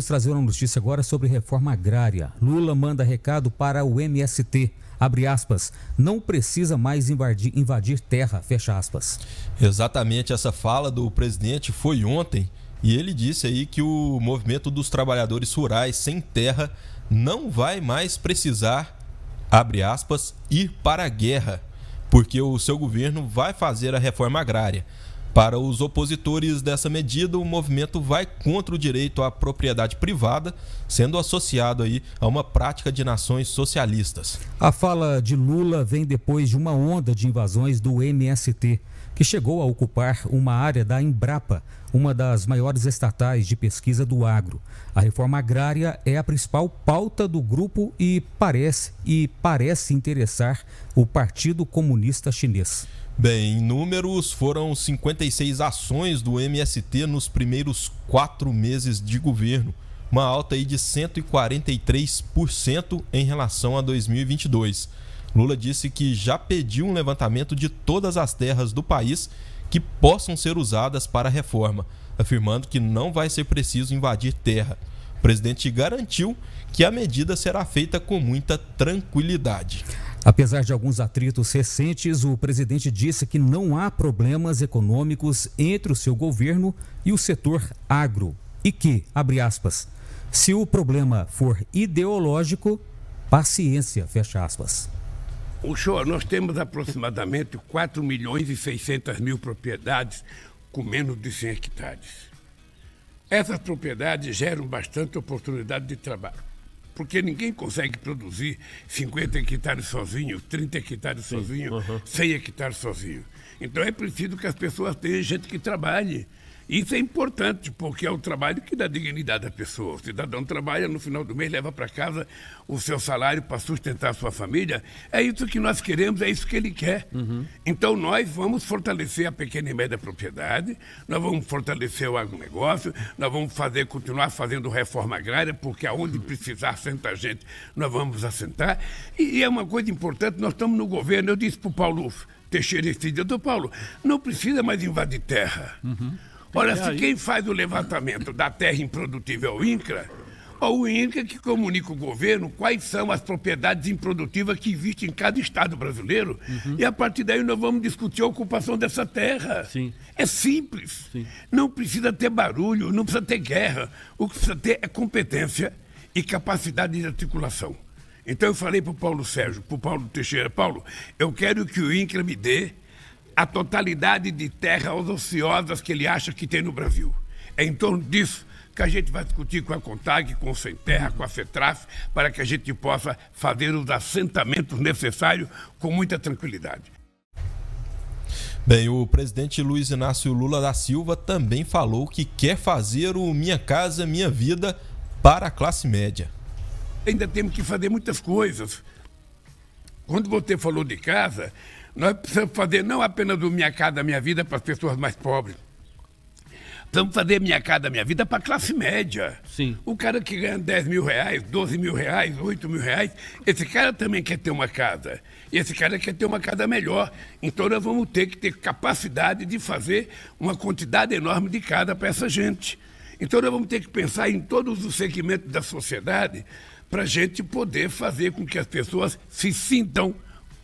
Vamos trazer uma notícia agora sobre reforma agrária. Lula manda recado para o MST. Abre aspas, não precisa mais invadir, invadir terra, fecha aspas. Exatamente, essa fala do presidente foi ontem e ele disse aí que o movimento dos trabalhadores rurais sem terra não vai mais precisar, abre aspas, ir para a guerra, porque o seu governo vai fazer a reforma agrária. Para os opositores dessa medida, o movimento vai contra o direito à propriedade privada, sendo associado aí a uma prática de nações socialistas. A fala de Lula vem depois de uma onda de invasões do MST, que chegou a ocupar uma área da Embrapa, uma das maiores estatais de pesquisa do agro. A reforma agrária é a principal pauta do grupo e parece e parece interessar o Partido Comunista Chinês. Bem, em números, foram 56 ações do MST nos primeiros quatro meses de governo, uma alta aí de 143% em relação a 2022. Lula disse que já pediu um levantamento de todas as terras do país que possam ser usadas para a reforma, afirmando que não vai ser preciso invadir terra. O presidente garantiu que a medida será feita com muita tranquilidade. Apesar de alguns atritos recentes, o presidente disse que não há problemas econômicos entre o seu governo e o setor agro e que, abre aspas, se o problema for ideológico, paciência, fecha aspas. O show, nós temos aproximadamente 4 milhões e 600 mil propriedades com menos de 100 hectares. Essas propriedades geram bastante oportunidade de trabalho, porque ninguém consegue produzir 50 hectares sozinho, 30 hectares Sim, sozinho, uhum. 100 hectares sozinho. Então é preciso que as pessoas tenham gente que trabalhe. Isso é importante, porque é o trabalho que dá dignidade à pessoa. O cidadão trabalha, no final do mês leva para casa o seu salário para sustentar a sua família. É isso que nós queremos, é isso que ele quer. Uhum. Então nós vamos fortalecer a pequena e média propriedade, nós vamos fortalecer o agronegócio, nós vamos fazer, continuar fazendo reforma agrária, porque aonde uhum. precisar sentar gente, nós vamos assentar. E, e é uma coisa importante, nós estamos no governo, eu disse para o Paulo Teixeira esse dia, doutor Paulo, não precisa mais invadir terra. Uhum. Olha, se quem faz o levantamento da terra improdutiva é o INCRA, ou o INCRA que comunica o governo quais são as propriedades improdutivas que existem em cada estado brasileiro. Uhum. E a partir daí nós vamos discutir a ocupação dessa terra. Sim. É simples. Sim. Não precisa ter barulho, não precisa ter guerra. O que precisa ter é competência e capacidade de articulação. Então eu falei para o Paulo Sérgio, para o Paulo Teixeira, Paulo, eu quero que o INCRA me dê a totalidade de terras ociosas que ele acha que tem no Brasil. É em torno disso que a gente vai discutir com a CONTAG, com o Terra, com a FETRAF, para que a gente possa fazer os assentamentos necessários com muita tranquilidade. Bem, o presidente Luiz Inácio Lula da Silva também falou que quer fazer o Minha Casa Minha Vida para a classe média. Ainda temos que fazer muitas coisas. Quando você falou de casa, nós é precisamos fazer não apenas o Minha Casa Minha Vida para as pessoas mais pobres. Precisamos fazer Minha Casa Minha Vida para a classe média. Sim. O cara que ganha 10 mil reais, 12 mil reais, 8 mil reais, esse cara também quer ter uma casa. E esse cara quer ter uma casa melhor. Então nós vamos ter que ter capacidade de fazer uma quantidade enorme de casa para essa gente. Então nós vamos ter que pensar em todos os segmentos da sociedade para a gente poder fazer com que as pessoas se sintam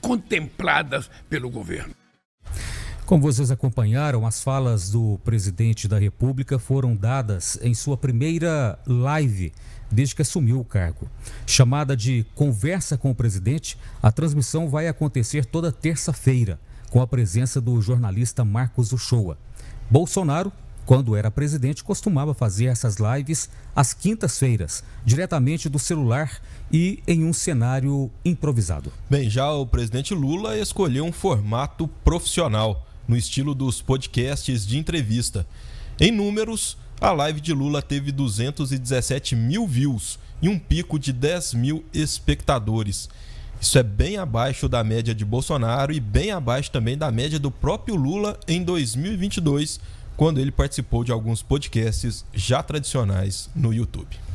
contempladas pelo governo. Como vocês acompanharam, as falas do presidente da República foram dadas em sua primeira live desde que assumiu o cargo. Chamada de Conversa com o Presidente, a transmissão vai acontecer toda terça-feira, com a presença do jornalista Marcos Uchoa. Bolsonaro quando era presidente, costumava fazer essas lives às quintas-feiras, diretamente do celular e em um cenário improvisado. Bem, já o presidente Lula escolheu um formato profissional, no estilo dos podcasts de entrevista. Em números, a live de Lula teve 217 mil views e um pico de 10 mil espectadores. Isso é bem abaixo da média de Bolsonaro e bem abaixo também da média do próprio Lula em 2022, quando ele participou de alguns podcasts já tradicionais no YouTube.